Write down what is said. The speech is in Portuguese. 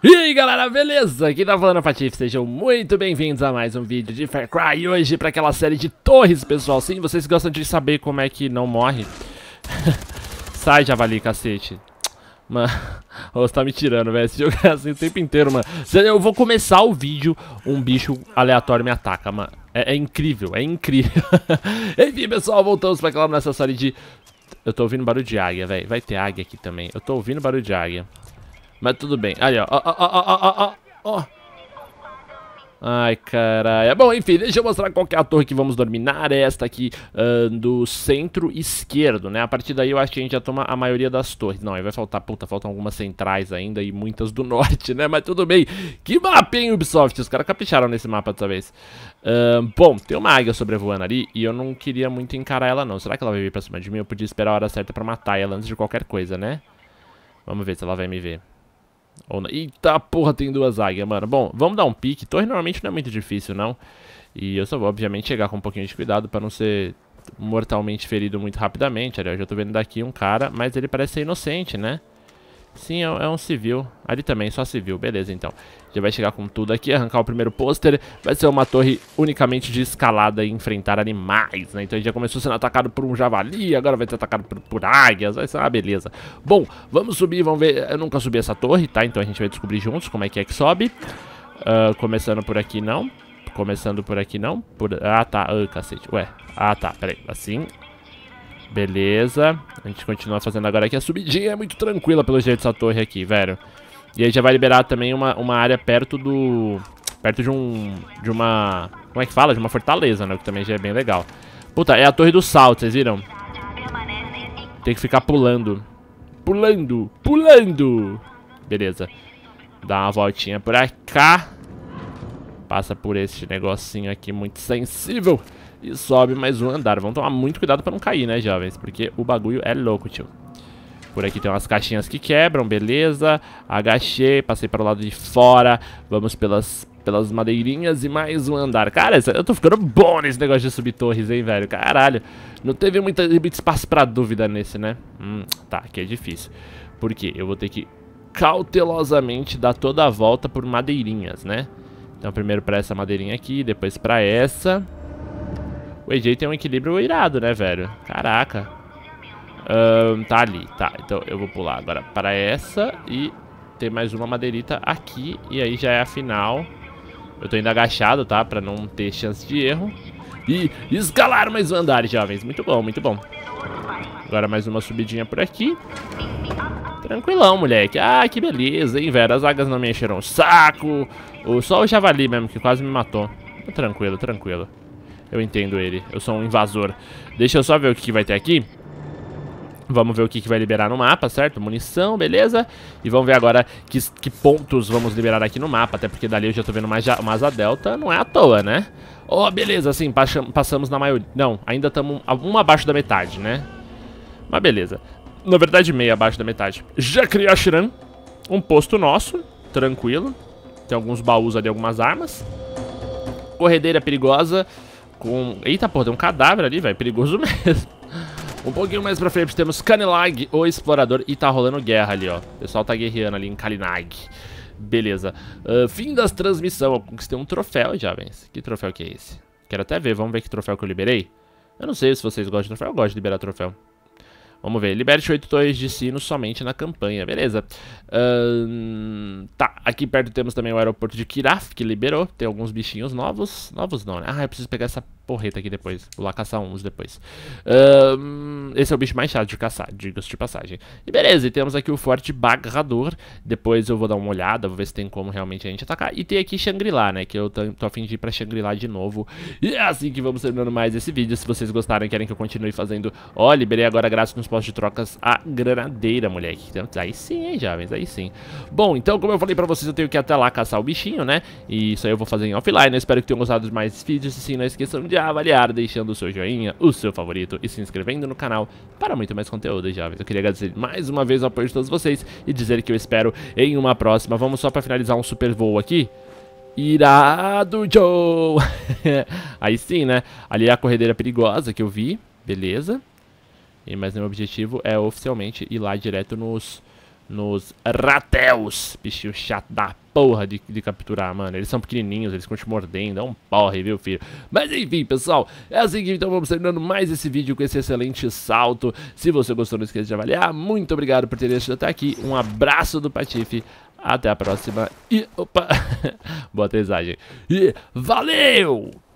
E aí galera, beleza? Aqui tá falando Fatif, sejam muito bem-vindos a mais um vídeo de Far Cry E hoje pra aquela série de torres, pessoal Sim, vocês gostam de saber como é que não morre? Sai, javali, cacete Mano, você tá me tirando, velho Esse jogo é assim o tempo inteiro, mano Eu vou começar o vídeo, um bicho aleatório me ataca, mano É, é incrível, é incrível Enfim, pessoal, voltamos pra aquela nossa série de... Eu tô ouvindo barulho de águia, velho Vai ter águia aqui também Eu tô ouvindo barulho de águia mas tudo bem. Ali, ó. Ó, ó, ó, ó, ó, ó. Ai, caralho. Bom, enfim, deixa eu mostrar qual é a torre que vamos dormir na é Esta aqui uh, do centro esquerdo, né? A partir daí eu acho que a gente já toma a maioria das torres. Não, aí vai faltar, puta, faltam algumas centrais ainda e muitas do norte, né? Mas tudo bem. Que mapa, hein, Ubisoft? Os caras capricharam nesse mapa dessa vez. Uh, bom, tem uma águia sobrevoando ali e eu não queria muito encarar ela, não. Será que ela vai vir pra cima de mim? Eu podia esperar a hora certa pra matar ela antes de qualquer coisa, né? Vamos ver se ela vai me ver. Ou não. Eita porra, tem duas águias, mano. Bom, vamos dar um pique. Torre normalmente não é muito difícil, não. E eu só vou, obviamente, chegar com um pouquinho de cuidado pra não ser mortalmente ferido muito rapidamente. Aliás, eu já tô vendo daqui um cara, mas ele parece ser inocente, né? Sim, é, é, um civil. Ali também, só civil. Beleza, então. Já vai chegar com tudo aqui, arrancar o primeiro pôster. Vai ser uma torre unicamente de escalada e enfrentar animais, né? Então a gente já começou sendo atacado por um javali, agora vai ser atacado por, por águias. Vai ser uma beleza. Bom, vamos subir, vamos ver. Eu nunca subi essa torre, tá? Então a gente vai descobrir juntos como é que é que sobe. Uh, começando por aqui, não. Começando por aqui, não. Por... Ah, tá. Ah, cacete. Ué. Ah, tá. Peraí. Assim. Beleza. A gente continua fazendo agora aqui. A subidinha é muito tranquila pelo jeito dessa torre aqui, velho. E aí já vai liberar também uma, uma área perto do... Perto de um... De uma... Como é que fala? De uma fortaleza, né? Que também já é bem legal. Puta, é a torre do salto, vocês viram? Tem que ficar pulando. Pulando! Pulando! Beleza. Dá uma voltinha por cá. Passa por este negocinho aqui muito sensível e sobe mais um andar. Vamos tomar muito cuidado pra não cair, né, jovens? Porque o bagulho é louco, tio. Por aqui tem umas caixinhas que quebram, beleza. Agachei, passei para o lado de fora. Vamos pelas, pelas madeirinhas e mais um andar. Cara, eu tô ficando bom nesse negócio de subir torres, hein, velho. Caralho, não teve muito, muito espaço pra dúvida nesse, né? Hum, tá, aqui é difícil. Porque eu vou ter que cautelosamente dar toda a volta por madeirinhas, né? Então primeiro pra essa madeirinha aqui, depois pra essa. O EJ tem um equilíbrio irado, né, velho? Caraca. Um, tá ali, tá. Então eu vou pular agora pra essa e ter mais uma madeirita aqui. E aí já é a final. Eu tô indo agachado, tá? Pra não ter chance de erro. E escalar mais um andar, jovens. Muito bom, muito bom. Agora mais uma subidinha por aqui. Tranquilão, moleque. Ah, que beleza, hein, velho. As águas não me encheram o saco. O, só o javali mesmo, que quase me matou. Tranquilo, tranquilo. Eu entendo ele. Eu sou um invasor. Deixa eu só ver o que vai ter aqui. Vamos ver o que, que vai liberar no mapa, certo? Munição, beleza? E vamos ver agora que, que pontos vamos liberar aqui no mapa, até porque dali eu já tô vendo uma, uma asa delta, não é à toa, né? Oh, beleza, sim, passamos na maioria... Não, ainda estamos um abaixo da metade, né? Mas beleza. Na verdade, meia abaixo da metade. Jacriashiran, um posto nosso, tranquilo. Tem alguns baús ali, algumas armas. Corredeira é perigosa com... Eita, porra, tem um cadáver ali, velho. Perigoso mesmo. Um pouquinho mais pra frente temos Canelag o explorador, e tá rolando guerra ali, ó. O pessoal tá guerreando ali em Kalinag. Beleza. Uh, fim das transmissão. Eu conquistei um troféu, jovens. Que troféu que é esse? Quero até ver, vamos ver que troféu que eu liberei. Eu não sei se vocês gostam de troféu, eu gosto de liberar troféu. Vamos ver, liberte 8 torres de sino somente na campanha, beleza. Um, tá, aqui perto temos também o aeroporto de Kiraf, que liberou, tem alguns bichinhos novos. Novos não, né? Ah, eu preciso pegar essa porreta aqui depois. Vou lá caçar uns depois. Um, esse é o bicho mais chato de caçar, diga-se de passagem. E beleza, e temos aqui o Forte Bagrador. Depois eu vou dar uma olhada, vou ver se tem como realmente a gente atacar. E tem aqui Shangri-La, né? Que eu tô, tô a fim de ir pra Shangri-La de novo. E é assim que vamos terminando mais esse vídeo. Se vocês gostaram querem que eu continue fazendo... Ó, oh, liberei agora graças nos postos de trocas a granadeira, moleque. Então, aí sim, hein, jovens, aí sim. Bom, então, como eu falei pra vocês, eu tenho que ir até lá caçar o bichinho, né? E isso aí eu vou fazer em offline. espero que tenham gostado de mais vídeos. E sim, não esqueçam de já avaliar deixando o seu joinha, o seu favorito e se inscrevendo no canal para muito mais conteúdo, jovens. Eu queria agradecer mais uma vez o apoio de todos vocês e dizer que eu espero em uma próxima. Vamos só para finalizar um super voo aqui. Irado Joe! Aí sim, né? Ali é a corredeira perigosa que eu vi, beleza. E, mas meu objetivo é oficialmente ir lá direto nos, nos ratéus, bichinho chato da porra de, de capturar, mano. Eles são pequenininhos, eles continuam mordendo, é um porre, viu, filho? Mas enfim, pessoal, é assim que então vamos terminando mais esse vídeo com esse excelente salto. Se você gostou, não esqueça de avaliar. Muito obrigado por ter deixado até aqui. Um abraço do Patife. Até a próxima e... Opa! Boa tesagem. E valeu!